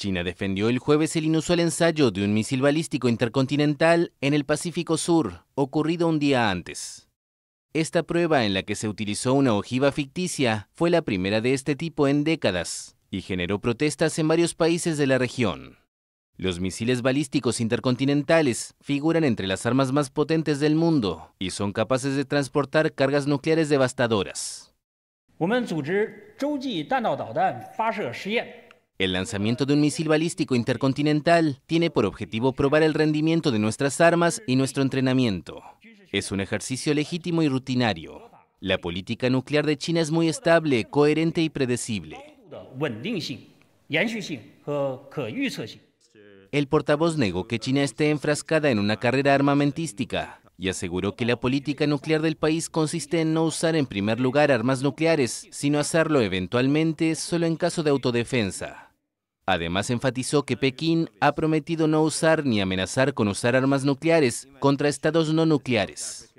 China defendió el jueves el inusual ensayo de un misil balístico intercontinental en el Pacífico Sur, ocurrido un día antes. Esta prueba en la que se utilizó una ojiva ficticia fue la primera de este tipo en décadas y generó protestas en varios países de la región. Los misiles balísticos intercontinentales figuran entre las armas más potentes del mundo y son capaces de transportar cargas nucleares devastadoras. El lanzamiento de un misil balístico intercontinental tiene por objetivo probar el rendimiento de nuestras armas y nuestro entrenamiento. Es un ejercicio legítimo y rutinario. La política nuclear de China es muy estable, coherente y predecible. El portavoz negó que China esté enfrascada en una carrera armamentística y aseguró que la política nuclear del país consiste en no usar en primer lugar armas nucleares, sino hacerlo eventualmente solo en caso de autodefensa. Además enfatizó que Pekín ha prometido no usar ni amenazar con usar armas nucleares contra estados no nucleares.